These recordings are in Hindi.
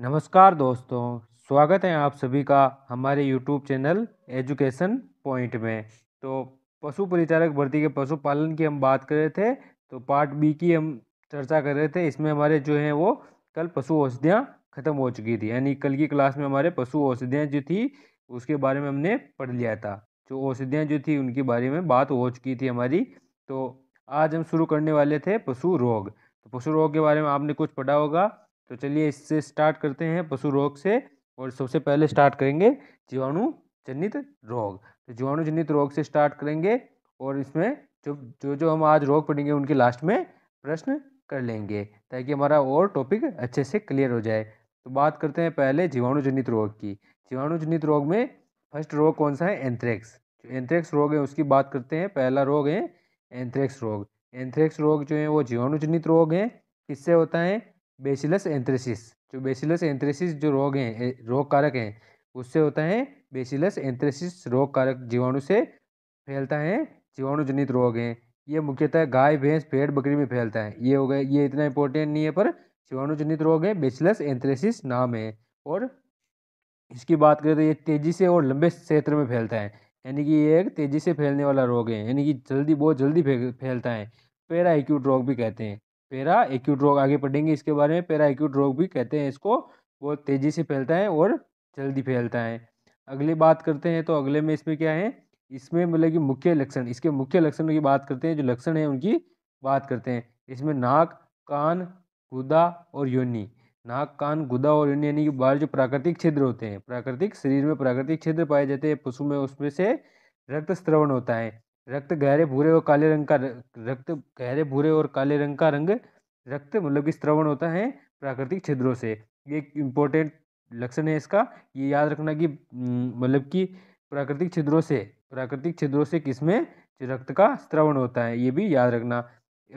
नमस्कार दोस्तों स्वागत है आप सभी का हमारे यूट्यूब चैनल एजुकेशन पॉइंट में तो पशु परिचारक भर्ती के पशुपालन की हम बात कर रहे थे तो पार्ट बी की हम चर्चा कर रहे थे इसमें हमारे जो हैं वो कल पशु औषधियाँ ख़त्म हो चुकी थी यानी कल की क्लास में हमारे पशु औषधियाँ जो थी उसके बारे में हमने पढ़ लिया था जो औषधियाँ जो थी उनके बारे में बात हो चुकी थी हमारी तो आज हम शुरू करने वाले थे पशु रोग तो पशु रोग के बारे में आपने कुछ पढ़ा होगा तो चलिए इससे स्टार्ट करते हैं पशु रोग से और सबसे पहले स्टार्ट करेंगे जीवाणु जनित रोग तो जीवाणु जनित रोग से स्टार्ट करेंगे और इसमें जो जो जो हम आज रोग पढ़ेंगे उनके लास्ट में प्रश्न कर लेंगे ताकि हमारा और टॉपिक अच्छे से क्लियर हो जाए तो बात करते हैं पहले जीवाणु जनित रोग की जीवाणु जनित रोग में फर्स्ट रोग कौन सा है एंथ्रेक्स जो एंथ्रेक्स रोग है उसकी बात करते हैं पहला रोग है एंथ्रेक्स रोग एंथ्रेक्स रोग जो है वो जीवाणु जनित रोग है किससे होता है बेसिलस एंथ्रेसिस जो बेसिलस एंथ्रेसिस जो रोग हैं रोग कारक हैं उससे होता है बेसिलस एंथ्रेसिस रोग कारक जीवाणु से फैलता है जीवाणु जनित रोग हैं ये मुख्यतः गाय भैंस भेड़ बकरी में फैलता है ये हो गया ये इतना इंपॉर्टेंट नहीं है पर जीवाणु जनित रोग है बेसिलस एंथ्रेसिस नाम है और इसकी बात करें तो ये तेज़ी से और लंबे क्षेत्र में फैलता है यानी कि ये एक तेज़ी से फैलने वाला रोग है यानी कि जल्दी बहुत जल्दी फैलता है पैरा एक्यूट रोग भी कहते हैं पैरा एक्यूट रोग आगे पढ़ेंगे इसके बारे में पैरा एक्यूट रोग भी कहते हैं इसको बहुत तेज़ी से फैलता है और जल्दी फैलता है अगली बात करते हैं तो अगले में इसमें क्या है इसमें मतलब कि मुख्य लक्षण इसके मुख्य लक्षण की बात करते हैं जो लक्षण है उनकी बात करते हैं इसमें नाक कान गुदा और योनि नाक कान गुदा और योनि यानी कि बाहर जो प्राकृतिक छिद्र होते हैं प्राकृतिक शरीर में प्राकृतिक छिद्र पाए जाते हैं पशु में उसमें से रक्त स्त्रवण होता है रक्त गहरे भूरे और काले रंग का रक्त गहरे भूरे और काले रंग का रंग रक्त मतलब कि स्त्रवण होता है प्राकृतिक छिद्रों से ये एक इम्पोर्टेंट लक्षण है इसका ये याद रखना कि मतलब कि प्राकृतिक छिद्रों से प्राकृतिक छिद्रों से किसमें रक्त का स्त्रवण होता है ये भी याद रखना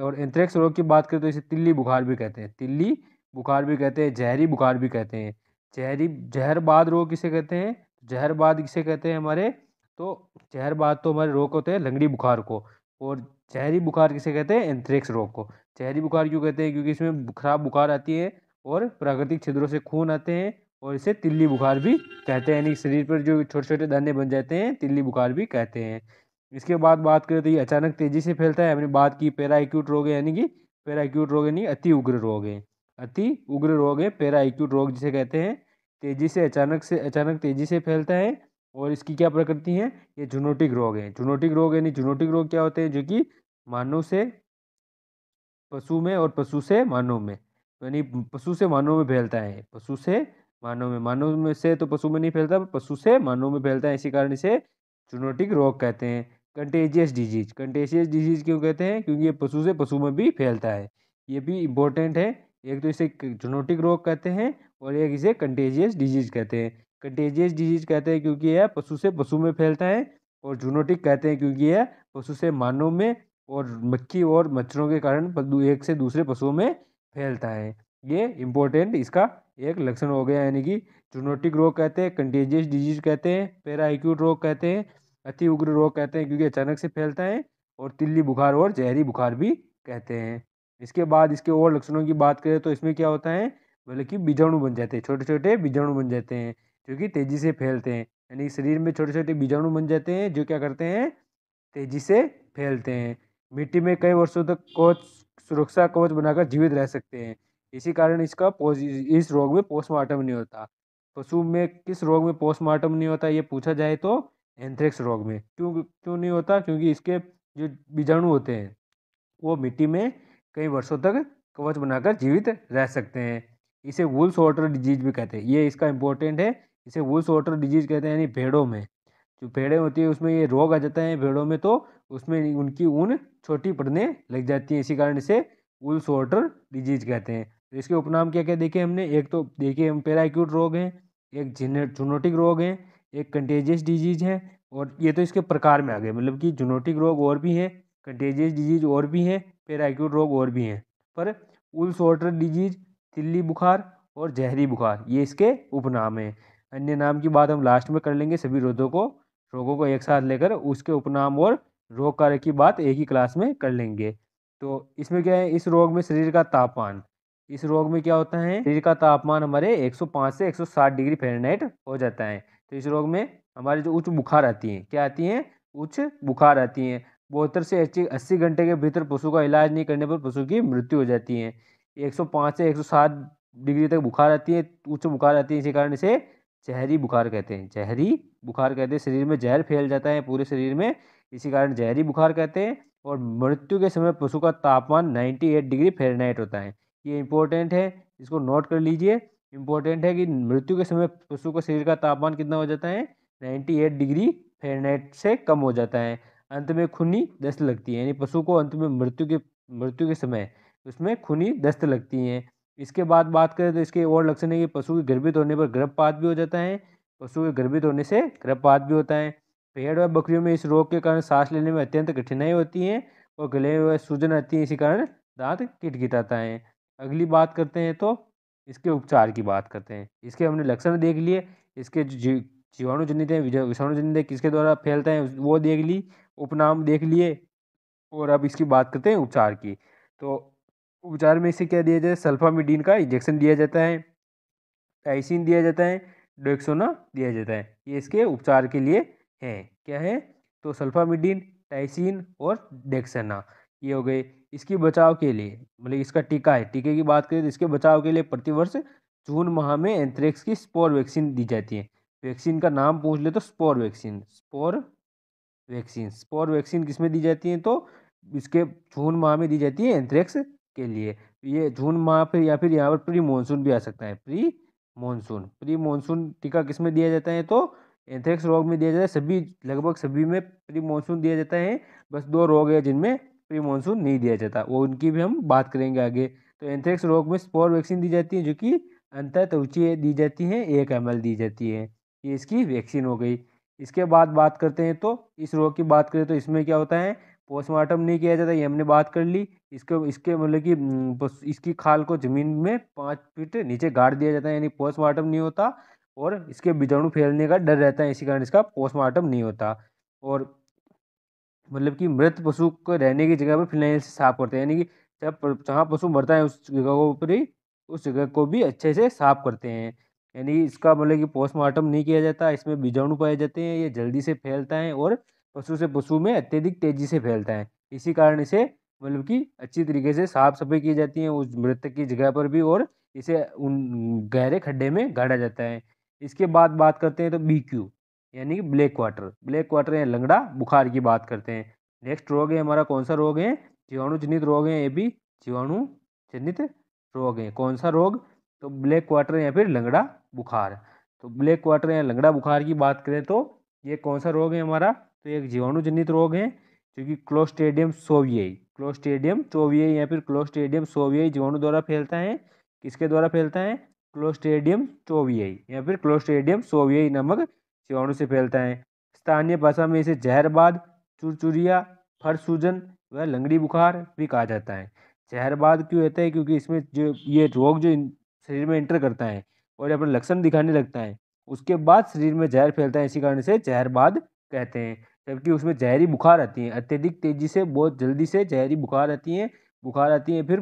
और एंथ्रेक्स रोग की बात करें तो इसे तिल्ली बुखार भी कहते हैं तिल्ली बुखार भी कहते हैं जहरी बुखार भी कहते हैं जहरी जहरबाद रोग किसे कहते हैं जहरबाद किसे कहते हैं हमारे तो जहर बात तो हमारे रोग होते हैं लंगड़ी बुखार को और जहरी बुखार किसे कहते हैं एंथ्रेक्स रोग को जहरी बुखार क्यों कहते हैं क्योंकि इसमें खराब बुखार आती है और प्राकृतिक छिद्रों से खून आते हैं और इसे तिल्ली बुखार भी कहते हैं यानी शरीर पर जो छोटे छोटे दाने बन जाते हैं तिल्ली बुखार भी कहते हैं इसके बाद बात करें तो ये अचानक तेज़ी से फैलता है हमने बात की पैरा एक्यूट रोग है यानी कि पैरा एक्यूट रोग यानी अति उग्र रोग है अति उग्र रोग है पैरा एक्यूट रोग जिसे कहते हैं तेज़ी से अचानक से अचानक तेज़ी से फैलता है और इसकी क्या प्रकृति है ये जुनोटिक रोग है जुनोटिक रोग यानी जुनोटिक रोग क्या होते हैं जो कि मानव से पशु में और पशु से मानव में यानी पशु से मानव में फैलता है पशु से मानव में मानव में से तो पशु में नहीं फैलता पशु से मानव में फैलता है इसी कारण इसे जूनोटिक रोग कहते हैं कंटेजियस डिजीज कंटेजियस डिजीज क्यों कहते हैं क्योंकि ये पशु से पशु में भी फैलता है ये भी इम्पोर्टेंट है एक तो इसे जुनोटिक रोग कहते हैं और एक इसे कंटेजियस डिजीज कहते हैं कंटेजियस डिजीज कहते हैं क्योंकि यह पशु से पशु में फैलता है और जूनोटिक कहते हैं क्योंकि यह पशु से मानव में और मक्खी और मच्छरों के कारण एक से दूसरे पशुओं में फैलता है ये इम्पोर्टेंट इसका एक लक्षण हो गया यानी कि जूनोटिक रोग कहते हैं कंटेजियस डिजीज कहते हैं पैराइक्यूट रोग कहते हैं अति उग्र रोग कहते हैं क्योंकि अचानक से फैलता है और तिल्ली बुखार और जहरी बुखार भी कहते हैं इसके बाद इसके और लक्षणों की बात करें तो इसमें क्या होता है बल्कि मतलब बीजाणु बन जाते हैं छोटे छोटे बीजाणु बन जाते हैं क्योंकि तेज़ी से फैलते हैं यानी शरीर में छोटे छोटे बीजाणु बन जाते हैं जो क्या करते हैं तेज़ी से फैलते हैं मिट्टी में कई वर्षों तक कोच सुरक्षा कवच बनाकर जीवित रह सकते हैं इसी कारण इसका पोज इस रोग में पोस्टमार्टम नहीं होता पशु में किस रोग में पोस्टमार्टम नहीं होता ये पूछा जाए तो एंथ्रेक्स रोग में क्यों क्यों नहीं होता क्योंकि इसके जो बीजाणु होते हैं वो मिट्टी में कई वर्षों तक कवच बनाकर जीवित रह सकते हैं इसे वुल्स वाटर डिजीज भी कहते हैं ये इसका इंपॉर्टेंट है इसे वुल्स वाटर डिजीज़ कहते हैं यानी भेड़ों में जो भेड़ें होती है उसमें ये रोग आ जाता है भेड़ों में तो उसमें उनकी ऊन छोटी पड़ने लग जाती है इसी कारण इसे वुल्स वाटर डिजीज़ कहते हैं तो इसके उपनाम क्या क्या देखे हमने एक तो देखिए हम पेराक्यूट रोग हैं एक जुनोटिक रोग हैं एक कंटेजियस डिजीज़ है और ये तो इसके प्रकार में आ गए मतलब कि जुनोटिक रोग और भी हैं कंटेजियस डिजीज़ और भी हैं पेराक्यूट रोग और भी हैं पर उल्स वाटर डिजीज़ तिल्ली बुखार और जहरी बुखार ये इसके उपनाम हैं अन्य नाम की बात हम लास्ट में कर लेंगे सभी रोधों को रोगों को एक साथ लेकर उसके उपनाम और रोग कार्य की बात एक ही क्लास में कर लेंगे तो इसमें क्या है इस रोग में शरीर का तापमान इस रोग में क्या होता है शरीर का तापमान हमारे 105 से 160 डिग्री फेरनाइट हो जाता है तो इस रोग में हमारे जो उच्च बुखार आती हैं क्या आती हैं उच्च बुखार आती हैं बहत्तर से अच्छी अस्सी घंटे के भीतर पशु का इलाज नहीं करने पर पशु की मृत्यु हो जाती है 105 से 107 डिग्री तक बुखार आती है उच्च बुखार आती है इसी कारण इसे जहरी बुखार कहते हैं जहरी बुखार कहते हैं शरीर में जहर फैल जाता है पूरे शरीर में इसी कारण जहरी बुखार कहते हैं और मृत्यु के समय पशु का तापमान 98 डिग्री फेरनाइट होता है ये इंपॉर्टेंट है इसको नोट कर लीजिए इंपॉर्टेंट है कि मृत्यु के समय पशु का शरीर का तापमान कितना हो जाता है 98 डिग्री फेरनाइट से कम हो जाता है अंत में खूनी दस्त लगती है यानी पशु को अंत में मृत्यु के मृत्यु के समय उसमें खूनी दस्त लगती हैं इसके बाद बात करें तो इसके और लक्षण है कि पशु के गर्भित होने पर गर्भपात भी हो जाता है पशु के गर्भित होने से गर्भपात भी होता है भेड़ व बकरियों में इस रोग के कारण सांस लेने में अत्यंत कठिनाई होती है और गले व सूजन आती है इसी कारण दांत किटकिटाता है अगली बात करते हैं तो इसके उपचार की बात करते हैं इसके हमने लक्षण देख लिए इसके जो जीवाणुजनित है विषाणुजनित है किसके द्वारा फैलते हैं वो देख ली उपनाम देख लिए और अब इसकी बात करते हैं उपचार की तो उपचार में इसे क्या दिया जाए सल्फामिडीन का इंजेक्शन दिया जाता है टाइसिन दिया जाता है डोक्सोना दिया जाता है ये इसके उपचार के लिए हैं क्या है तो सल्फामिडीन टाइसिन और डेक्सना ये हो गए इसकी बचाव के लिए मतलब इसका टीका है टीके की बात करें तो इसके बचाव के लिए प्रतिवर्ष जून माह में एंथ्रेक्स की स्पोर वैक्सीन दी जाती है वैक्सीन का नाम पूछ ले तो spore vaccine spore vaccine spore vaccine किसमें दी जाती है तो इसके जून माह में दी जाती है एंथ्रेक्स के लिए तो ये जून माह फिर या फिर यहाँ पर प्री मानसून भी आ सकता है प्री मानसून प्री मानसून टीका किस में दिया जाता है तो एंथ्रेक्स रोग में दिया जाता है सभी लगभग सभी में प्री मानसून दिया जाता है बस दो रोग है जिनमें प्री मानसून नहीं दिया जाता वो उनकी भी हम बात करेंगे आगे तो एंथ्रेक्स रोग में स्पोर वैक्सीन दी जाती है जो कि तवची दी जाती है एक एम दी जाती है ये इसकी वैक्सीन हो गई इसके बाद बात करते हैं तो इस रोग की बात करें तो इसमें क्या होता है पोस्टमार्टम नहीं किया जाता ये हमने बात कर ली इसको इसके मतलब कि इसकी खाल को ज़मीन में पाँच फीट नीचे गाड़ दिया जाता है यानी पोस्टमार्टम नहीं होता और इसके बीजाणु फैलने का डर रहता है इसी कारण इसका पोस्टमार्टम नहीं होता और मतलब कि मृत पशु को रहने की जगह पर फिनाइल से साफ करते हैं यानी कि जब जहाँ पशु मरता है उस जगह को पर ही उस जगह को भी अच्छे से साफ करते हैं यानी इसका मतलब कि पोस्टमार्टम नहीं किया जाता इसमें बीजाणु पाए जाते हैं ये जल्दी से फैलता है और पशु से पशु में अत्यधिक तेज़ी से फैलता है इसी कारण इसे मतलब कि अच्छी तरीके से साफ सफाई की जाती है उस मृतक की जगह पर भी और इसे उन गहरे खड्डे में गाड़ा जाता है इसके बाद बात करते हैं तो बी क्यू यानी कि ब्लैक वाटर ब्लैक क्वार्टर या लंगड़ा बुखार की बात करते हैं नेक्स्ट रोग है हमारा कौन सा रोग है जीवाणु जनित रोग है ये भी जीवाणु जनित रोग है कौन सा रोग तो ब्लैक क्वार्टर या फिर लंगड़ा बुखार तो ब्लैक क्वार्टर या लंगड़ा बुखार की बात करें तो ये कौन सा रोग है हमारा तो एक एक जीवाणुजनित रोग है जो कि क्लोस्टेडियम सोवियई क्लोस्टेडियम चोवियई या फिर क्लोस्टेडियम सोवियई जीवाणु द्वारा फैलता है किसके द्वारा फैलता है क्लोस्टेडियम चोवियई या फिर क्लोस्टेडियम सोवियई नामक जीवाणु से फैलता है स्थानीय भाषा में इसे जहरबाद चुरचुरिया फर सूजन व लंगड़ी बुखार भी कहा जाता है जहरबाद क्यों रहता है क्योंकि इसमें जो ये रोग जो शरीर में एंटर करता है और अपने लक्षण दिखाने लगता है उसके बाद शरीर में जहर फैलता है इसी कारण से जहरबाद कहते हैं जबकि उसमें जहरी बुखार आती हैं अत्यधिक तेज़ी से बहुत जल्दी से जहरी बुखार आती हैं बुखार आती है फिर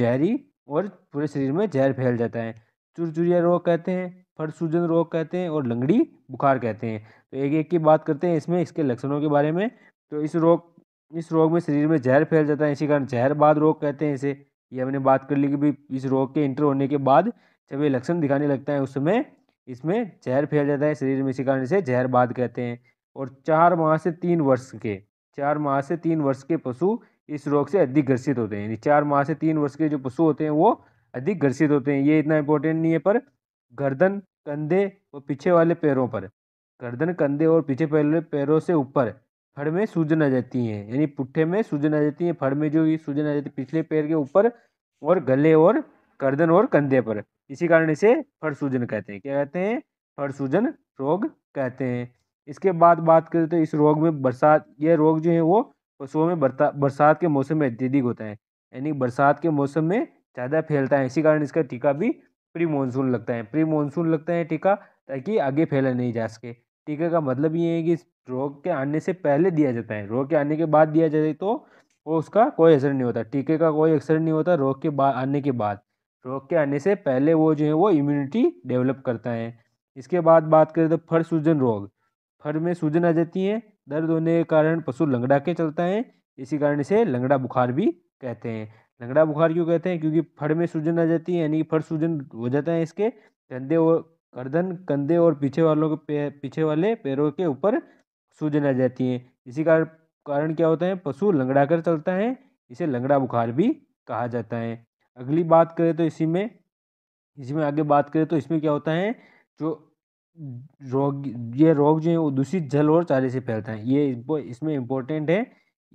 जहरी और पूरे शरीर में जहर फैल जाता है चुरचुरिया रोग कहते हैं फट सूजन रोग कहते हैं और लंगड़ी बुखार कहते हैं तो एक एक की बात करते हैं इसमें इसके लक्षणों के बारे में तो इस रोग इस रोग में शरीर में जहर फैल जाता है इसी कारण जहरबाद रोग कहते हैं इसे ये हमने बात कर ली कि भाई इस रोग के इंटर होने के बाद जब ये लक्षण दिखाने लगता है उस समय इसमें जहर फैल जाता है शरीर में इसी कारण इसे जहरबाद कहते हैं और चार माह से तीन वर्ष के चार माह से तीन वर्ष के पशु इस रोग से अधिक ग्रसित होते हैं यानी चार माह से तीन वर्ष के जो पशु होते हैं वो अधिक ग्रसित होते हैं ये इतना इंपॉर्टेंट नहीं है पर गर्दन कंधे और पीछे वाले पैरों पर गर्दन कंधे और पीछे वाले पैरों से ऊपर फड़ में सूजन आ जाती है यानी पुट्ठे में सूजन आ जाती है फड़ में जो ये सूजन आ जाती है पिछले पैर के ऊपर और गले और गर्दन और कंधे पर इसी कारण इसे फड़ सूजन कहते हैं क्या कहते हैं फड़ सूजन रोग कहते हैं इसके बाद बात करें तो इस रोग में बरसात यह रोग जो है वो पशुओं में बरता बरसात के मौसम में अत्यधिक होता है यानी बरसात के मौसम में ज़्यादा फैलता है इसी कारण इसका टीका भी प्री मानसून लगता है प्री मानसून लगता है टीका ताकि आगे फैला नहीं जा सके टीके का मतलब ये है कि इस रोग के आने से पहले दिया जाता है रोग के आने के बाद दिया जाए तो वो उसका कोई असर नहीं होता टीके का कोई असर नहीं होता रोग के बाद आने के बाद रोग के आने से पहले वो जो है वो इम्यूनिटी डेवलप करता है इसके बाद बात करें तो फर सूजन रोग फर में सूजन आ जाती है दर्द होने के कारण पशु लंगड़ा के चलता है इसी कारण इसे लंगड़ा बुखार भी कहते हैं लंगड़ा बुखार क्यों कहते हैं क्योंकि फड़ में सूजन आ जाती है यानी फड़ सूजन हो जाता है इसके कंधे और गर्दन कंधे और पीछे वालों के पीछे वाले पैरों के ऊपर सूजन आ जाती है इसी कारण कारण क्या होता है पशु लंगड़ा कर चलता है इसे लंगड़ा बुखार भी कहा जाता है अगली बात करें तो इसी में इसी में आगे बात करें तो इसमें क्या होता है जो रोग ये रोग जो है वो दूषित जल और चारे से फैलता है ये इसमें इम्पोर्टेंट है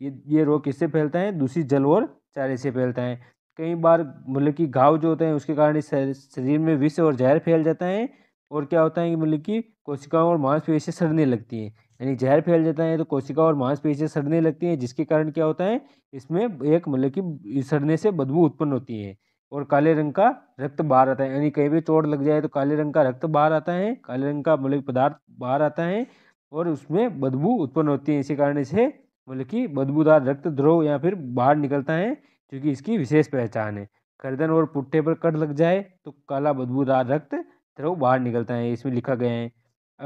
ये ये रोग किससे फैलता है दूषित जल और चारे से फैलता है कई बार मतलब कि घाव जो होते हैं उसके कारण शरीर में विष और जहर फैल जाता है और क्या होता है कि मतलब कि कोशिकाओं और मांसपेशियाँ सड़ने लगती हैं यानी जहर फैल जाता है तो कोशिका और मांसपेशियाँ सड़ने लगती हैं जिसके कारण क्या होता है इसमें एक मतलब कि सड़ने से बदबू उत्पन्न होती है और काले रंग का रक्त बाहर आता है यानी कहीं भी चोट लग जाए तो काले रंग का रक्त बाहर आता है काले रंग का मतलब पदार्थ बाहर आता है और उसमें बदबू उत्पन्न होती है इसी कारण इसे मतलब कि बदबूदार रक्त द्रोह या फिर बाहर निकलता है क्योंकि इसकी विशेष पहचान है गर्दन और पुट्ठे पर कट लग जाए तो काला बदबूदार रक्त ध्रोव बाहर निकलता है इसमें लिखा गया है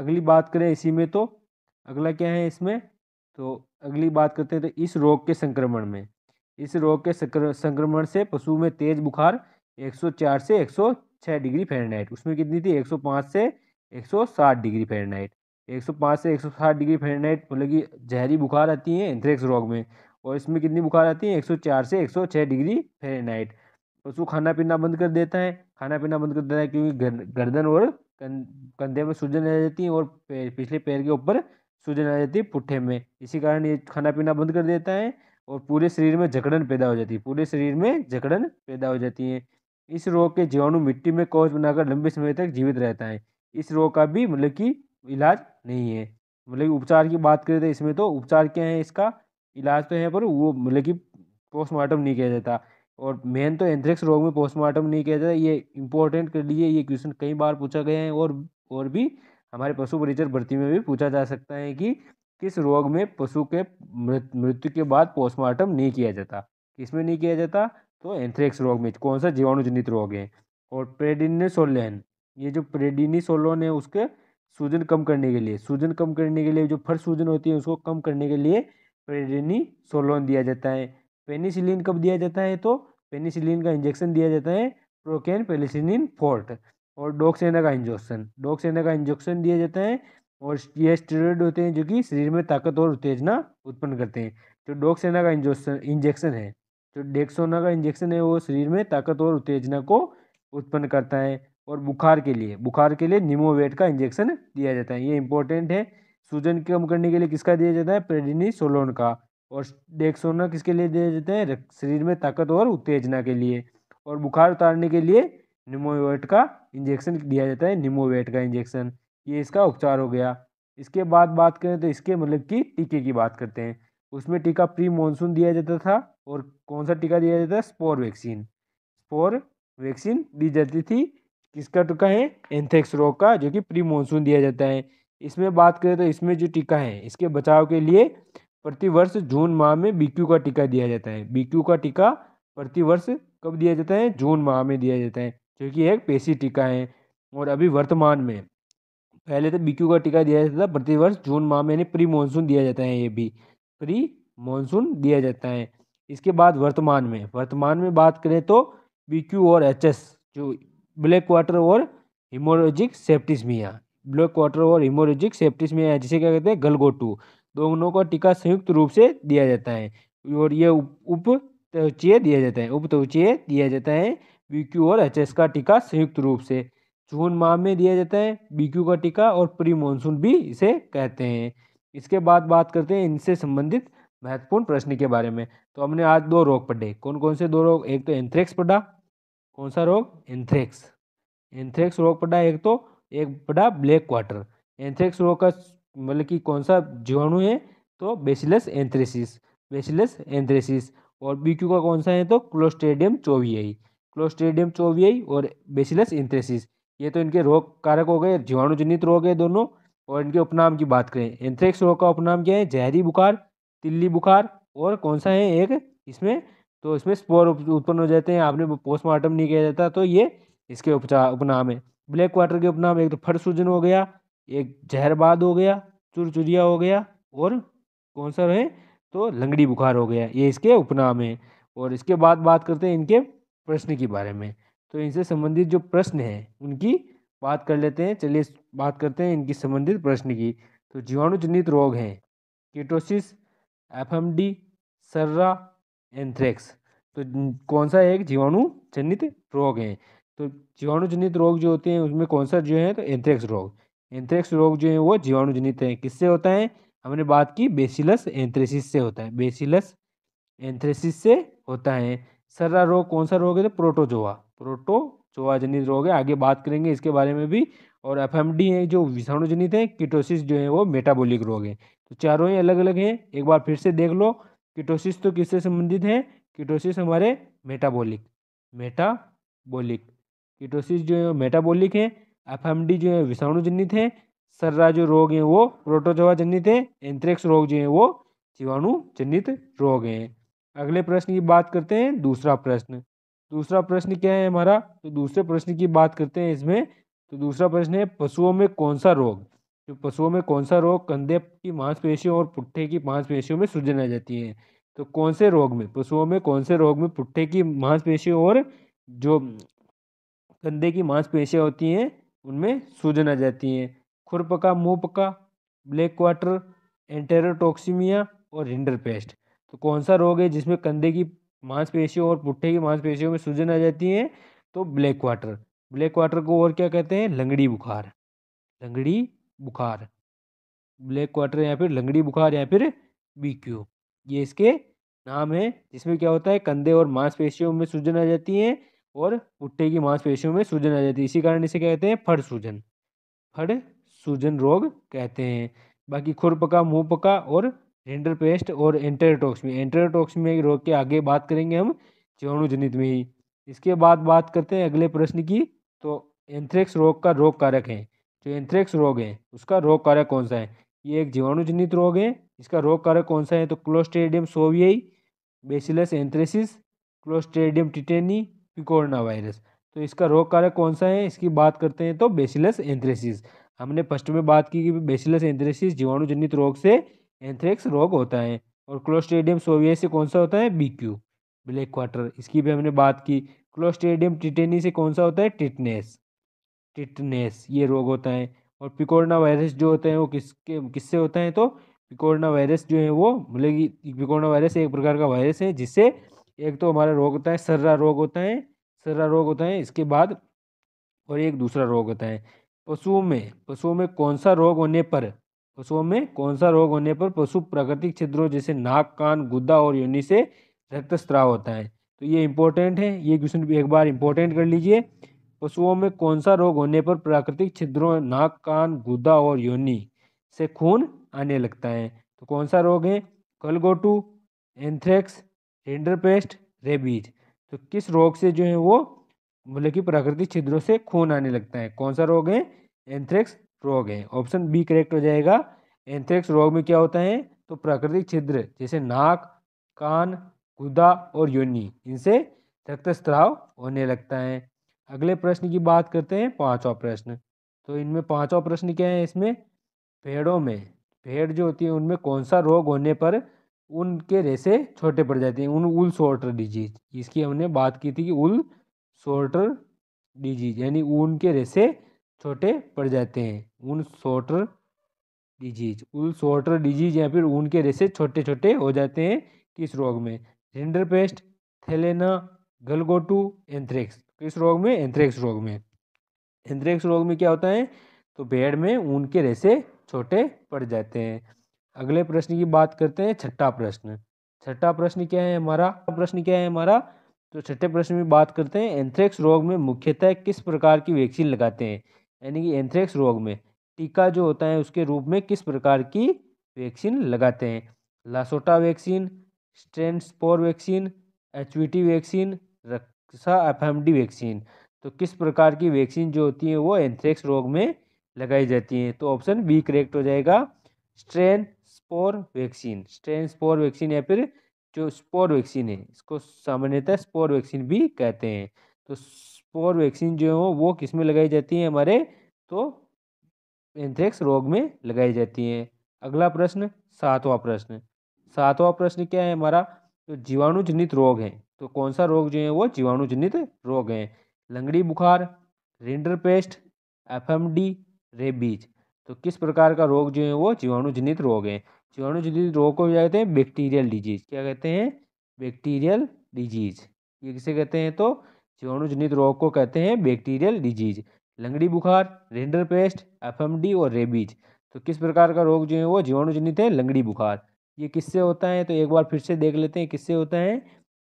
अगली बात करें इसी में तो अगला क्या है इसमें तो अगली बात करते हैं तो इस रोग के संक्रमण में इस रोग के संक्रमण से पशु में तेज बुखार 104 से 106 डिग्री फ़ारेनहाइट उसमें कितनी थी 105 से 160 डिग्री फ़ारेनहाइट 105 से 160 डिग्री फ़ारेनहाइट मतलब कि जहरी बुखार आती है एंथ्रेक्स रोग में और इसमें कितनी बुखार आती है 104 से 106 डिग्री फ़ारेनहाइट पशु खाना पीना बंद कर देता है खाना पीना बंद कर देता है क्योंकि गर्दन और कंधे में सूजन आ जाती है और पिछले पैर के ऊपर सूजन आ जाती है पुट्ठे में इसी कारण ये खाना पीना बंद कर देता है और पूरे शरीर में जकड़न पैदा हो जाती है पूरे शरीर में जकड़न पैदा हो जाती है इस रोग के जीवाणु मिट्टी में कोच बनाकर लंबे समय तक जीवित रहता है इस रोग का भी मतलब कि इलाज नहीं है मतलब उपचार की बात करें तो इसमें तो उपचार क्या है इसका इलाज तो है पर वो मतलब कि पोस्टमार्टम नहीं किया जाता और मेन तो एंथ्रेक्स रोग में पोस्टमार्टम नहीं किया जाता ये इंपॉर्टेंट कर लिए ये क्वेश्चन कई बार पूछा गया है और और भी हमारे पशु परिचर भर्ती में भी पूछा जा सकता है कि किस रोग में पशु के मृत्यु के बाद पोस्टमार्टम नहीं किया जाता किस में नहीं किया जाता तो एंथ्रेक्स रोग में कौन सा जीवाणुजनित रोग है और प्रेडिनिसोलेन ये जो प्रेडिनिसोलोन है उसके सूजन कम करने के लिए सूजन कम करने के लिए जो फर्श सूजन होती है उसको कम करने के लिए प्रेडिनिसोलोन दिया जाता है पेनिसिलिन कब दिया जाता है तो पेनिसिलिन का इंजेक्शन दिया जाता है प्रोकेन पेलिसिन फोर्ट और डोक्सेना का इंजेक्शन डोक्सेना का इंजेक्शन दिया जाता है और ये स्टेरॉयड होते हैं जो कि शरीर में ताकत और उत्तेजना उत्पन्न करते हैं जो डोक्सेना का इंजेक्शन इंजेक्शन है जो डेक्सोना का इंजेक्शन है वो शरीर में ताकत और उत्तेजना को उत्पन्न करता है और बुखार के लिए बुखार के लिए निमोवेट का इंजेक्शन दिया जाता है ये इंपॉर्टेंट है सूजन कम करने के लिए किसका दिया जाता है प्रेडिनी सोलोन का और डेक्सोना किसके लिए दिया जाता है शरीर में ताकत और उत्तेजना के लिए और बुखार उतारने के लिए निमोवेट का इंजेक्शन दिया जाता है निमोवेट का इंजेक्शन ये इसका उपचार हो गया इसके बाद बात करें तो इसके मतलब कि टीके की बात करते हैं उसमें टीका प्री मानसून दिया जाता था और कौन सा टीका दिया जाता था स्पोर वैक्सीन स्पोर वैक्सीन दी जाती थी किसका टीका है एंथेक्स रोग का जो कि प्री मानसून दिया जाता है इसमें बात करें तो इसमें जो टीका है इसके बचाव के लिए प्रतिवर्ष जून माह में बीक्यू का टीका दिया जाता है बीक्यू का टीका प्रतिवर्ष कब दिया जाता है जून माह में दिया जाता है जो कि एक पेशी टीका है और अभी वर्तमान में पहले तो बीक्यू का टीका दिया जाता था प्रतिवर्ष जून माह में यानी प्री मानसून दिया जाता है ये भी प्री मानसून दिया जाता है इसके बाद वर्तमान में वर्तमान में बात करें तो बीक्यू और एच जो ब्लैक वाटर और हिमोरोजिक सेप्टिसमिया ब्लैक वाटर और हिमोरोजिक सेप्टिसमिया जिसे क्या कहते हैं गलगोटू दोनों का टीका संयुक्त रूप से दिया जाता है और ये उप तवचीय दिया जाता है उप तवचीय दिया जाता है बीक्यू और एच का टीका संयुक्त रूप से जून माह में दिया जाता है बीक्यू का टीका और प्री मानसून भी इसे कहते हैं इसके बाद बात करते हैं इनसे संबंधित महत्वपूर्ण प्रश्न के बारे में तो हमने आज दो रोग पढ़े कौन कौन से दो रोग एक तो एंथ्रेक्स पढ़ा कौन सा रोग एंथ्रेक्स एंथ्रेक्स रोग पढ़ा एक तो एक पढ़ा ब्लैक क्वार्टर एंथ्रेक्स रोग का मतलब कि कौन सा जीवाणु है तो बेसिलस एंथ्रेसिस बेसिलस एंथ्रेसिस और बीक्यू का कौन सा है तो क्लोस्ट्रेडियम चोवियाई क्लोस्ट्रेडियम चोवियाई और बेसिलस एंथ्रेसिस ये तो इनके रोग कारक हो गए जीवाणुजनित रोग है दोनों और इनके उपनाम की बात करें एंथ्रेक्स रोग का उपनाम क्या है जहरी बुखार तिल्ली बुखार और कौन सा है एक इसमें तो इसमें स्पोर उत्पन्न हो जाते हैं आपने पोस्टमार्टम नहीं किया जाता तो ये इसके उपचार उपनाम है ब्लैक वाटर के उपनाम एक तो फट सूजन हो गया एक जहरबाद हो गया चुरचुरिया हो गया और कौन सा है तो लंगड़ी बुखार हो गया ये इसके उपनाम है और इसके बाद बात करते हैं इनके प्रश्न के बारे में तो इनसे संबंधित जो प्रश्न हैं उनकी बात कर लेते हैं चलिए बात करते हैं इनकी संबंधित प्रश्न की तो जीवाणुजनित रोग हैं कीटोसिस डी सर्रा एंथ्रेक्स तो कौन सा एक जीवाणुजनित रोग है तो जीवाणु जनित रोग जो होते हैं उसमें कौन सा जो है तो एंथ्रेक्स रोग एंथ्रेक्स रोग जो है वो जीवाणुजनित है किससे होता है हमने बात की बेसिलस एंथ्रेसिस से होता है बेसिलस एंथ्रेसिस से होता है सर्रा रोग कौन सा रोग है तो प्रोटोजोआ प्रोटोजोआ जनित रोग है आगे बात करेंगे इसके बारे में भी और एफ एम डी है जो विषाणुजनित है कीटोसिस जो है वो मेटाबोलिक रोग है तो चारों ही अलग अलग हैं एक बार फिर से देख लो कीटोसिस तो किससे संबंधित है कीटोसिस हमारे मेटाबोलिक मेटाबोलिक कीटोसिस जो है वो मेटाबोलिक है एफ एम डी जो है विषाणु जनित है सर्रा जो रोग है वो प्रोटोजोआ जनित है एंथ्रेक्स रोग जो है वो जीवाणु जनित रोग हैं अगले प्रश्न की बात करते हैं दूसरा प्रश्न दूसरा प्रश्न क्या है हमारा तो दूसरे प्रश्न की बात करते हैं इसमें तो दूसरा प्रश्न है पशुओं में कौन सा रोग तो पशुओं में कौन सा रोग कंधे की मांसपेशियों और पुट्ठे की मांसपेशियों में सूजन आ जाती है तो कौन से रोग में पशुओं में कौन से रोग में पुट्ठे की मांसपेशियों और जो कंधे की मांसपेशियाँ होती हैं उनमें सूजन आ जाती हैं खुरपका मुँह पका ब्लैक वाटर एंटेरोटोक्सीमिया और रिंडर पेस्ट तो कौन सा रोग है जिसमें कंधे की मांसपेशियों और पुट्ठे की मांसपेशियों में सूजन आ जाती है तो ब्लैक वाटर ब्लैक वाटर को और क्या कहते हैं लंगड़ी बुखार लंगड़ी बुखार ब्लैक वाटर या फिर लंगड़ी बुखार या फिर बी ये इसके नाम है जिसमें क्या होता है कंधे और मांसपेशियों में सूजन आ जाती है और पुट्ठे की मांसपेशियों में सूजन आ जाती है इसी कारण इसे कहते हैं फड़ सूजन फड़ सूजन रोग कहते हैं बाकी खुरपका मुँह पका और रेंडल और एंटेरोटॉक्स में एंटेरोटॉक्स में रोग के आगे बात करेंगे हम जीवाणुजनित में ही इसके बाद बात करते हैं अगले प्रश्न की तो एंथ्रेक्स रोग का रोग कारक है जो एंथ्रेक्स रोग है उसका रोग कारक कौन सा है ये एक जीवाणु जनित रोग है इसका रोग कारक कौन सा है तो clostridium chauvoei bacillus anthracis clostridium tetani picorna virus तो इसका रोग कारक कौन सा है इसकी बात करते हैं तो बेसिलस एंथ्रेसिस हमने फर्स्ट में बात की कि बेसिलस एंथ्रेसिस जीवाणुजनित रोग से एंथ्रेक्स रोग होता है और क्लोस्टेडियम सोवियस से कौन सा होता है बी क्यू ब्लैक क्वार्टर इसकी भी हमने बात की क्लोस्टेडियम टिटेनी से कौन सा होता है टिटनेस टिटनेस ये रोग होता है और पिकोरना वायरस जो होते हैं वो किसके किससे होता है तो पिकोरना वायरस जो है वो मतलब कि पिकोरना वायरस एक प्रकार का वायरस है जिससे एक तो हमारा रोग होता है सर्रा रोग होता है सर्रा रोग होता है इसके बाद और एक दूसरा रोग होता है पशुओं में पशुओं में कौन सा रोग होने पर पशुओं में कौन सा रोग होने पर पशु प्राकृतिक छिद्रों जैसे नाक कान गुदा और योनि से रक्तस्राव होता है तो ये इंपॉर्टेंट है ये क्वेश्चन भी एक बार इंपॉर्टेंट कर लीजिए पशुओं में कौन सा रोग होने पर प्राकृतिक छिद्रों नाक कान गुदा और योनि से खून आने लगता है तो कौन सा रोग है कलगोटू एंथ्रेक्स हेंडरपेस्ट रेबीज तो किस रोग से जो है वो मतलब कि प्राकृतिक छिद्रों से खून आने लगता है कौन सा रोग है एंथ्रेक्स रोग है ऑप्शन बी करेक्ट हो जाएगा एंथ्रेक्स रोग में क्या होता है तो प्राकृतिक छिद्र जैसे नाक कान गुदा और योनि इनसे स्त्राव होने लगता है अगले प्रश्न की बात करते हैं पांचवा प्रश्न तो इनमें पांचवा प्रश्न क्या है इसमें भेड़ों में भेड़ जो होती है उनमें कौन सा रोग होने पर उनके रेसे छोटे पड़ जाते हैं उन उल सोल्टर डिजीज इसकी हमने बात की थी कि उल सोल्टर डिजीज यानी ऊन के रेसे छोटे पड़ जाते हैं ऊन शॉर्टर डिजीज उन शॉर्टर डिजीज या फिर ऊन के रेसे छोटे छोटे हो जाते हैं किस रोग में रिंडर पेस्ट थेलेना गलगोटू एंथ्रेक्स किस रोग में एंथ्रेक्स रोग में एंथ्रेक्स रोग में क्या होता है तो भेड़ में ऊन के रेसे छोटे पड़ जाते हैं अगले प्रश्न की बात करते हैं छठा प्रश्न छठा प्रश्न क्या है हमारा प्रश्न क्या है हमारा तो छठे प्रश्न में बात करते हैं एंथ्रेक्स रोग में मुख्यतः किस प्रकार की वैक्सीन लगाते हैं यानी कि एंथ्रेक्स रोग में टीका जो होता है उसके रूप में किस प्रकार की वैक्सीन लगाते हैं Lasota vaccine spore vaccine H vaccine Raksha F vaccine तो किस प्रकार की वैक्सीन जो होती है वो एंथ्रेक्स रोग में लगाई जाती है तो ऑप्शन बी करेक्ट हो जाएगा strain spore vaccine strain spore vaccine या फिर जो स्पोर वैक्सीन है इसको सामान्यतः स्पोर वैक्सीन भी कहते हैं तो स्पोर वैक्सीन जो हो वो किस में लगाई जाती है हमारे तो एंथ्रेक्स रोग में लगाई जाती है अगला प्रश्न सातवां प्रश्न सातवां प्रश्न क्या है हमारा तो जीवाणु जनित रोग है तो कौन सा रोग जो है वो जीवाणुजनित रोग है लंगड़ी बुखार रिंडर पेस्ट डी रेबीज तो किस प्रकार का रोग जो है वो जीवाणुजनित रोग है जनित रोग को क्या कहते हैं बैक्टीरियल डिजीज क्या कहते हैं बैक्टीरियल डिजीज ये किसे कहते हैं तो जीवाणुजनित रोग को कहते हैं बैक्टीरियल डिजीज लंगड़ी बुखार रेंडर पेस्ट एफ और रेबीज तो किस प्रकार का रोग जो है वो जीवाणुजनित है लंगड़ी बुखार ये किससे होता है तो एक बार फिर से देख लेते हैं किससे होता है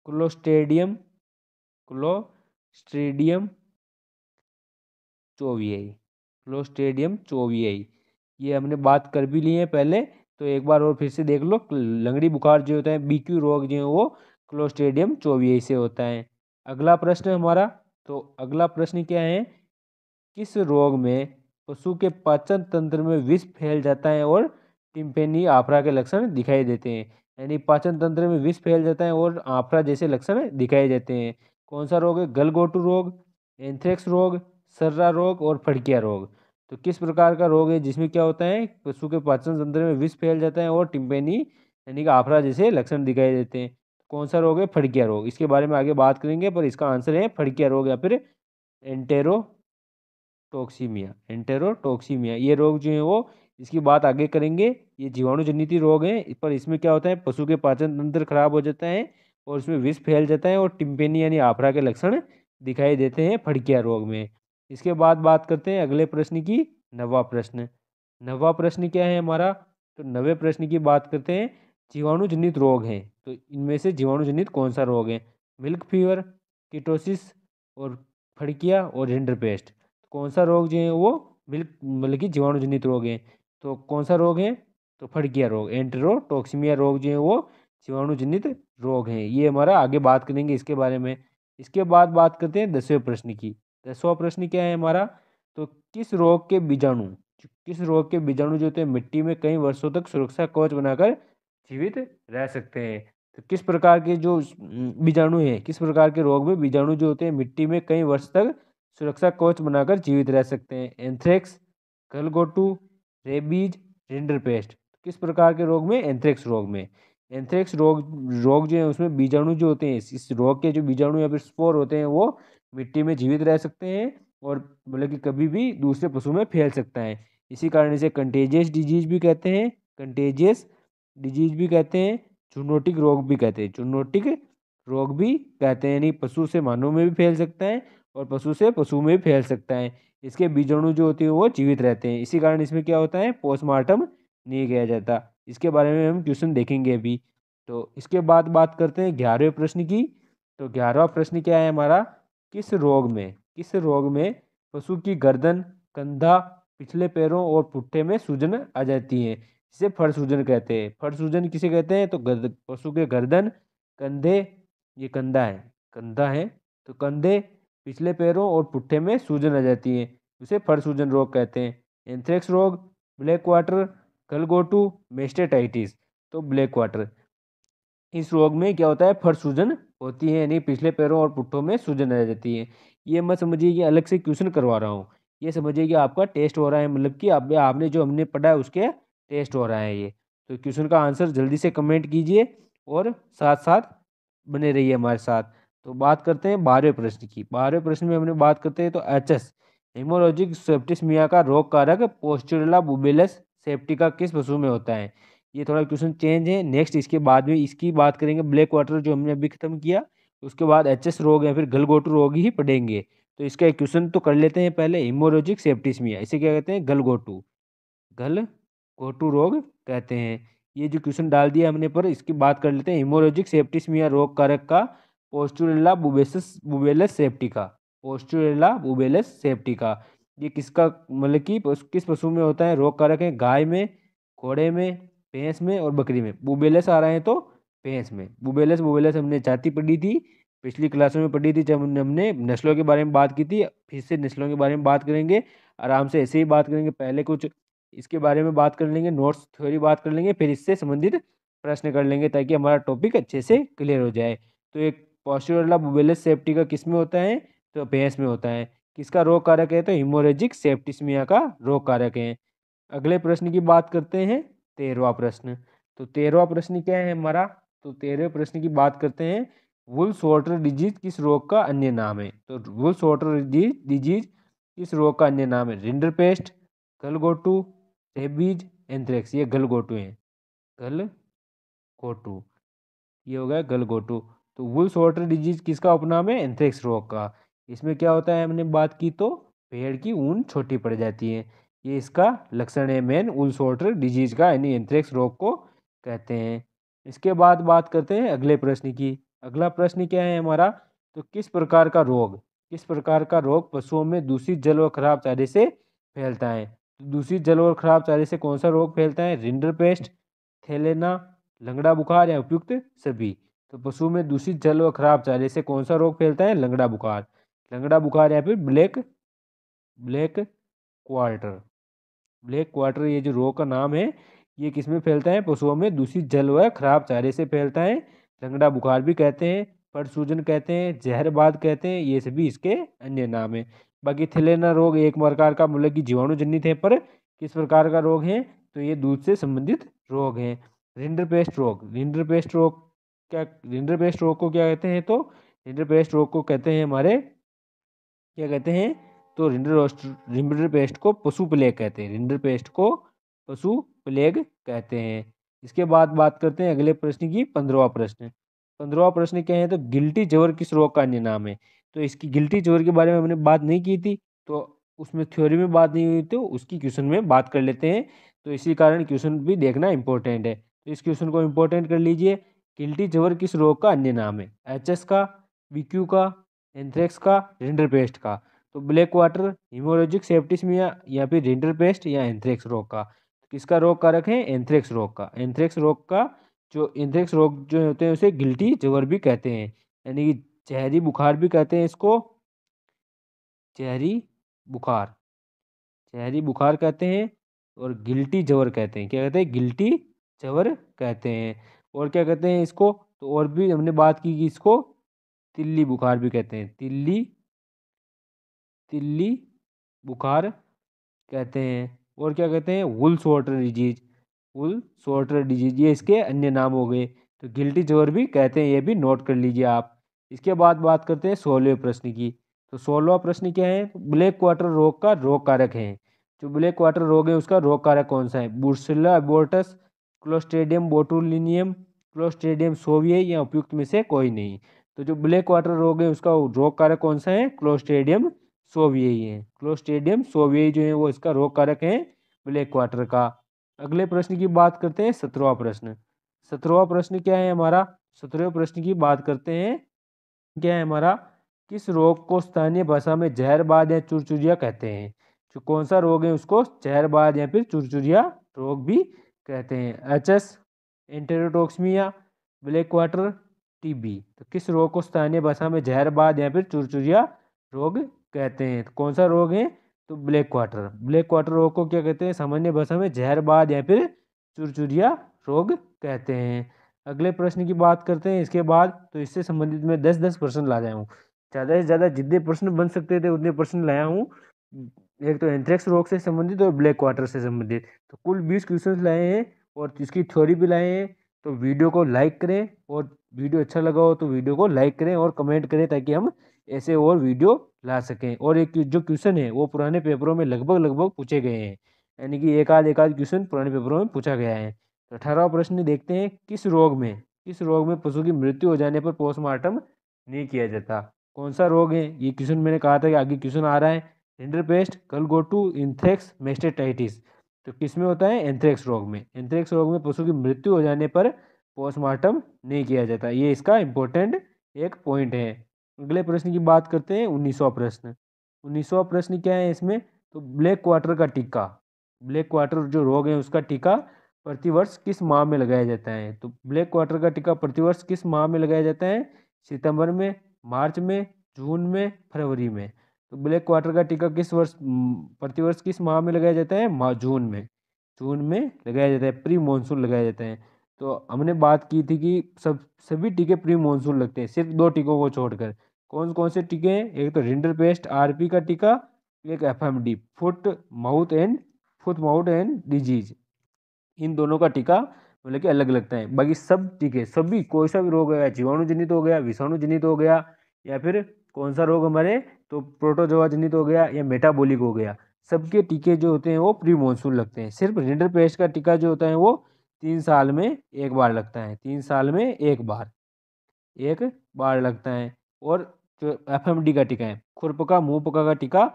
clostridium clostridium chauvoei clostridium chauvoei ये हमने बात कर भी ली है पहले तो एक बार और फिर से देख लो लंगड़ी बुखार जो होता है बीक्यू रोग जो है वो क्लोस्टेडियम चोवियाई से होता है अगला प्रश्न हमारा तो अगला प्रश्न क्या है किस रोग में पशु के पाचन तंत्र में विष फैल जाता है और टिम्पेनी आफरा के लक्षण दिखाई देते हैं यानी पाचन तंत्र में विष फैल जाता है और आफरा जैसे लक्षण दिखाई देते हैं कौन सा रोग है गलगोटू रोग एंथ्रेक्स रोग सर्रा रोग और फड़किया रोग तो किस प्रकार का रोग है जिसमें क्या होता है पशु के पाचन तंत्र में विष फैल जाता है और टिम्पेनी यानी कि आफरा जैसे लक्षण दिखाई देते हैं कौन सा रोग है फड़किया रोग इसके बारे में आगे बात करेंगे पर इसका आंसर है फड़किया रोग या फिर एंटेरोटोक्सीमिया एंटेरोटोक्सीमिया ये रोग जो है वो इसकी बात आगे करेंगे ये जनित रोग है पर इसमें क्या होता है पशु के पाचन तंत्र खराब हो जाता है और इसमें विष फैल जाता है और टिम्पेनी यानी आफरा के लक्षण दिखाई देते हैं फड़किया रोग में इसके बाद बात करते हैं अगले प्रश्न की नवा प्रश्न नवा प्रश्न क्या है हमारा तो नवे प्रश्न की बात करते हैं जीवाणुजनित रोग हैं तो इनमें से जीवाणुजनित कौन सा रोग है मिल्क फीवर किटोसिस और फड़किया और रिंडर पेस्ट तो कौन सा रोग जो है वो मिल्क मतलब कि जीवाणुजनित रोग है तो कौन सा रोग है तो फड़किया रोग एंट्रोटोक्सीमिया रोग जो है वो जीवाणुजनित रोग हैं ये हमारा आगे बात करेंगे इसके बारे में इसके बाद बात करते हैं दसवें प्रश्न की दसवा प्रश्न क्या है हमारा तो किस रोग के बीजाणु किस रोग के बीजाणु जो होते हैं मिट्टी में कई वर्षों तक सुरक्षा कवच बनाकर जीवित रह सकते हैं तो किस प्रकार के जो बीजाणु हैं किस प्रकार के रोग में बीजाणु जो होते हैं मिट्टी में कई वर्ष तक सुरक्षा कोच बनाकर जीवित रह सकते हैं एंथ्रेक्स कलगोटू रेबीज रिंडर पेस्ट किस प्रकार के रोग में एंथ्रेक्स रोग में एंथ्रेक्स रोग रोग जो है उसमें बीजाणु जो होते हैं इस रोग के जो बीजाणु या फिर स्पोर होते हैं वो मिट्टी में जीवित रह सकते हैं और मतलब कि कभी भी दूसरे पशु में फैल सकता है इसी कारण इसे कंटेजियस डिजीज भी कहते हैं कंटेजियस डिजीज भी कहते हैं चुनौटिक रोग भी कहते हैं चुनौतिक रोग भी कहते हैं यानी पशु से मानव में भी फैल सकता है और पशु से पशु में भी फैल सकता है इसके बीजाणु जो होते हैं वो जीवित रहते हैं इसी कारण इसमें क्या होता है पोस्टमार्टम नहीं किया जाता इसके बारे में हम क्वेश्चन देखेंगे अभी तो इसके बाद बात करते हैं ग्यारहवें प्रश्न की तो ग्यारहवा प्रश्न क्या है हमारा किस रोग में किस रोग में पशु की गर्दन कंधा पिछले पैरों और पुट्ठे में सूजन आ जाती है जिसे फर सूजन कहते हैं फर सूजन किसे कहते हैं तो गर्द पशु के गर्दन कंधे ये कंधा है कंधा है तो कंधे पिछले पैरों और पुट्ठे में सूजन आ जाती है उसे फर सूजन रोग कहते हैं एंथ्रेक्स रोग ब्लैक वाटर गलगोटू मेस्टेटाइटिस तो ब्लैक वाटर इस रोग में क्या होता है फर्श सूजन होती है यानी पिछले पैरों और पुट्ठों में सूजन आ जाती है ये मत समझिए कि अलग से क्वेश्चन करवा रहा हूँ ये समझिए कि आपका टेस्ट हो रहा है मतलब कि आप आपने जो हमने पढ़ा है उसके टेस्ट हो रहा है ये तो क्वेश्चन का आंसर जल्दी से कमेंट कीजिए और साथ साथ बने रहिए हमारे साथ तो बात करते हैं बारहवें प्रश्न की बारहवें प्रश्न में हमने बात करते हैं तो एच एस हेमोलॉजिक सेप्टिसमिया का रोग कारक पोस्टरला बुबेलस सेप्टिका किस पशु में होता है ये थोड़ा क्वेश्चन चेंज है नेक्स्ट इसके बाद में इसकी बात करेंगे ब्लैक वाटर जो हमने अभी खत्म किया उसके बाद एच एस रोग या फिर गलगोटू रोग ही पढ़ेंगे तो इसका क्वेश्चन तो कर लेते हैं पहले हिमोरोजिक सेप्टिसमिया इसे क्या कहते हैं गलगोटू गल कोटू रोग कहते हैं ये जो क्वेश्चन डाल दिया हमने पर इसकी बात कर लेते हैं हिमोरोजिक सेप्टिसमिया रोग कारक का पोस्टुरेला बुबेस बुबेलस सेप्टिका का पोस्टुरेला बुबेलस सेप्टिका का ये किसका मतलब कि किस पशु में होता है रोग कारक है गाय में घोड़े में भैंस में और बकरी में बुबेलस आ रहे हैं तो भैंस में बुबेलस बुबेलस हमने छाती पढ़ी थी पिछली क्लासों में पढ़ी थी जब हमने नस्लों के बारे में बात की थी फिर से नस्लों के बारे में बात करेंगे आराम से ऐसे ही बात करेंगे पहले कुछ इसके बारे में बात कर लेंगे नोट्स थ्योरी बात कर लेंगे फिर इससे संबंधित प्रश्न कर लेंगे ताकि हमारा टॉपिक अच्छे से क्लियर हो जाए तो एक पॉस्टोरला बुबेलस सेफ्टी का किस में होता है तो भैंस में होता है किसका रोग कारक है तो हिमोरेजिक सेप्टिसमिया का रोग कारक है अगले प्रश्न की बात करते हैं तेरहवा प्रश्न तो तेरहवा प्रश्न क्या है हमारा तो तेरहवें प्रश्न की बात करते हैं वुल्स वोटर डिजीज किस रोग का अन्य नाम है तो वुल्स वोटर डिजीज किस रोग का अन्य नाम है रिंडर पेस्ट गलगोटू रेबीज एंथ्रेक्स ये गलगोटू हैं गल गोटू ये हो गया गलगोटू तो वुल्स वाटर डिजीज किसका उपनाम है एंथ्रेक्स रोग का इसमें क्या होता है हमने बात की तो पेड़ की ऊन छोटी पड़ जाती है ये इसका लक्षण है मेन उल्स वाटर डिजीज का यानी एंथ्रेक्स रोग को कहते हैं इसके बाद बात करते हैं अगले प्रश्न की अगला प्रश्न क्या है हमारा तो किस प्रकार का रोग किस प्रकार का रोग पशुओं में दूषित जल व खराब चारे से फैलता है दूषित जल और खराब चारे से कौन सा रोग फैलता है रिंडर पेस्ट थैलेना लंगड़ा बुखार या उपयुक्त सभी तो पशु में दूषित जल और खराब चारे से कौन सा रोग फैलता है लंगड़ा बुखार लंगड़ा बुखार या फिर black black quarter black quarter ये जो रोग का नाम है ये किस में फैलता है पशुओं में दूषित जल व खराब चारे से फैलता है लंगड़ा बुखार भी कहते हैं पर सूजन कहते हैं जहरबाद कहते हैं ये सभी इसके अन्य नाम हैं बाकी थेलेना रोग एक प्रकार का मतलब कि जनित है पर किस प्रकार का रोग है तो ये दूध से संबंधित रोग है रिंडरपेस्ट रोग पेस्ट रोग क्या पेस्ट रोग को क्या कहते हैं तो रिंडरपेस्ट रोग को कहते हैं हमारे क्या कहते हैं तो रिंडर पेस्ट को पशु प्लेग कहते हैं रिंडरपेस्ट को पशु प्लेग कहते हैं इसके बाद बात करते हैं अगले प्रश्न की पंद्रवा प्रश्न पंद्रवा प्रश्न क्या है तो गिल्टी जवर किस रोग का अन्य नाम है तो इसकी गिल्टी चोर के बारे में हमने बात नहीं की थी तो उसमें थ्योरी में बात नहीं हुई तो उसकी क्वेश्चन में बात कर लेते हैं तो इसी कारण क्वेश्चन भी देखना इंपॉर्टेंट है तो इस क्वेश्चन को इम्पोर्टेंट कर लीजिए गिल्टी जबर किस रोग का अन्य नाम है एच का बी का एंथ्रेक्स का रिंडर पेस्ट का तो ब्लैक वाटर हिमोलॉजिक सेप्टिसमिया या फिर रिंडर पेस्ट या एंथ्रेक्स रोग का तो किसका रोग कारक है एंथ्रेक्स रोग का एंथ्रेक्स रोग का जो एंथ्रेक्स रोग जो होते हैं उसे गिल्टी जवर भी कहते हैं यानी कि चेहरी बुखार भी कहते हैं इसको चेहरी बुखार चेहरी बुखार कहते हैं और गिल्टी जवर कहते हैं क्या कहते हैं गिल्टी जवर कहते हैं और क्या कहते हैं इसको तो और भी हमने बात की कि इसको तिल्ली बुखार भी कहते हैं तिल्ली तिल्ली बुखार कहते हैं और क्या कहते हैं wool sorter disease wool sorter disease ये इसके अन्य नाम हो गए तो गिल्टी जवर भी कहते हैं ये भी नोट कर लीजिए आप इसके बाद बात करते हैं सोलहवें प्रश्न की तो सोलहवा प्रश्न क्या है ब्लैक वाटर रोग का रोग कारक है जो ब्लैक वाटर रोग है उसका रोग कारक कौन सा है बुर्सिला एबोर्टस क्लोस्ट्रेडियम बोटुलिनियम क्लोस्ट्रेडियम सोविये या उपयुक्त में से कोई नहीं तो जो ब्लैक वाटर रोग है उसका रोग कारक कौन सा है क्लोस्ट्रेडियम सोविये है क्लोस्ट्रेडियम सोविये जो है वो इसका रोग कारक है ब्लैक वाटर का अगले प्रश्न की बात करते हैं सत्रहवा प्रश्न सत्रहवा प्रश्न क्या है हमारा सत्रहवें प्रश्न की बात करते हैं क्या है हमारा किस रोग को स्थानीय भाषा में जहरबाद या चुरचुरिया कहते हैं जो कौन सा रोग है उसको जहरबाद या फिर चुरचुरिया रोग भी कहते हैं H S enterotoxaemia black water TB तो किस रोग को स्थानीय भाषा में जहरबाद या फिर चुरचुरिया रोग कहते हैं तो कौन सा रोग है तो ब्लैक वाटर ब्लैक वाटर रोग को क्या कहते हैं सामान्य भाषा में जहरबाद या फिर चुरचुरिया रोग कहते हैं अगले प्रश्न की बात करते हैं इसके बाद तो इससे संबंधित मैं दस दस प्रश्न ला जाया हूँ ज़्यादा से ज़्यादा जितने प्रश्न बन सकते थे उतने प्रश्न लाया हूँ एक तो एंथ्रेक्स रोग से संबंधित और ब्लैक वाटर से संबंधित तो कुल बीस क्वेश्चन लाए हैं और इसकी थ्योरी भी लाए हैं तो वीडियो को लाइक करें और वीडियो अच्छा लगा हो तो वीडियो को लाइक करें और कमेंट करें ताकि हम ऐसे और वीडियो ला सकें और एक जो क्वेश्चन है वो पुराने पेपरों में लगभग लगभग पूछे गए हैं यानी कि एक आध एक आध क्वेश्चन पुराने पेपरों में पूछा गया है अठारहवा प्रश्न देखते हैं किस रोग में किस रोग में पशु की मृत्यु हो जाने पर पोस्टमार्टम नहीं किया जाता कौन सा रोग है ये क्वेश्चन मैंने कहा था कि आगे क्वेश्चन आ रहा है टेंडर कलगोटू इंथ्रेक्स मेस्टेटाइटिस तो किस में होता है एंथ्रेक्स रोग में एंथ्रेक्स रोग में पशु की मृत्यु हो जाने पर पोस्टमार्टम नहीं किया जाता ये इसका इम्पोर्टेंट एक पॉइंट है अगले प्रश्न की बात करते हैं उन्नीसवा प्रश्न उन्नीसवा प्रश्न क्या है इसमें तो ब्लैक क्वार्टर का टीका ब्लैक क्वार्टर जो रोग है उसका टीका प्रतिवर्ष किस माह में लगाया जाता है तो ब्लैक क्वार्टर का टीका प्रतिवर्ष किस माह में लगाया जाता है सितंबर में मार्च में जून में फरवरी में तो ब्लैक क्वार्टर का टीका किस वर्ष प्रतिवर्ष किस माह में लगाया जाता है जून में जून में लगाया जाता है प्री मानसून लगाया जाता है तो हमने बात की थी कि सब सभी टीके प्री मानसून लगते हैं सिर्फ दो टीकों को छोड़कर कौन कौन से टीके हैं एक तो रिंडर पेस्ट आर का टीका एक F M D foot mouth and foot mouth and disease इन दोनों का टीका मतलब कि अलग लगता है बाकी सब टीके सभी कोई सा भी रोग हो गया जीवाणु जनित हो गया विषाणु जनित हो गया या फिर कौन सा रोग हमारे तो प्रोटोजोआ जनित हो गया या मेटाबोलिक हो गया सबके टीके जो होते हैं वो प्री मानसून लगते हैं सिर्फ रिंडर पेस्ट का टीका जो होता है वो तीन साल में एक बार लगता है तीन साल में एक बार एक बार लगता है और जो एफ का टीका है खुरपका मुँह पका का टीका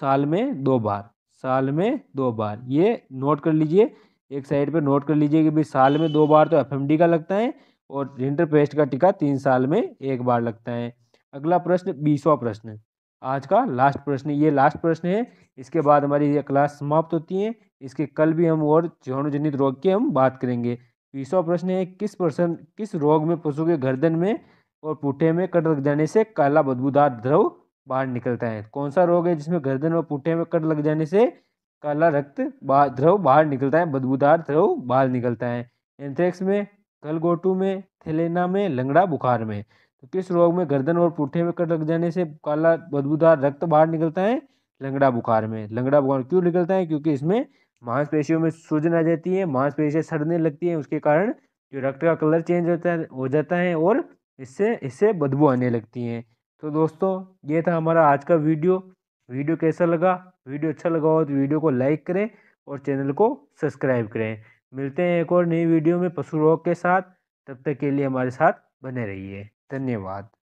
साल में दो बार साल में दो बार ये नोट कर लीजिए एक साइड पे नोट कर लीजिए कि भाई साल में दो बार तो एफ का लगता है और पेस्ट का टीका तीन साल में एक बार लगता है अगला प्रश्न बीसवा प्रश्न आज का लास्ट प्रश्न ये लास्ट प्रश्न है इसके बाद हमारी ये क्लास समाप्त होती है इसके कल भी हम और जीवाणुजनित रोग की हम बात करेंगे बीसवा प्रश्न है किस प्रश्न किस रोग में पशु के गर्दन में और पुठे में कट लग जाने से काला बदबूदार द्रव बाहर निकलता है कौन सा रोग है जिसमें गर्दन और पुठे में कट लग जाने से काला रक्त बाहर द्रव बाहर निकलता है बदबूदार द्रव बाहर निकलता है एंथ्रेक्स में गलगोटू में थेलेना में लंगड़ा बुखार में तो किस रोग में गर्दन और पुट्ठे में कट लग जाने से काला बदबूदार रक्त बाहर निकलता है लंगड़ा बुखार में लंगड़ा बुखार क्यों निकलता है क्योंकि इसमें मांसपेशियों में सूजन आ जाती है मांसपेशियाँ सड़ने लगती हैं उसके कारण जो रक्त का कलर चेंज होता है हो जाता है और इससे इससे बदबू आने लगती है तो दोस्तों ये था हमारा आज का वीडियो वीडियो कैसा लगा वीडियो अच्छा लगा हो तो वीडियो को लाइक करें और चैनल को सब्सक्राइब करें मिलते हैं एक और नई वीडियो में पशु रोग के साथ तब तक के लिए हमारे साथ बने रहिए धन्यवाद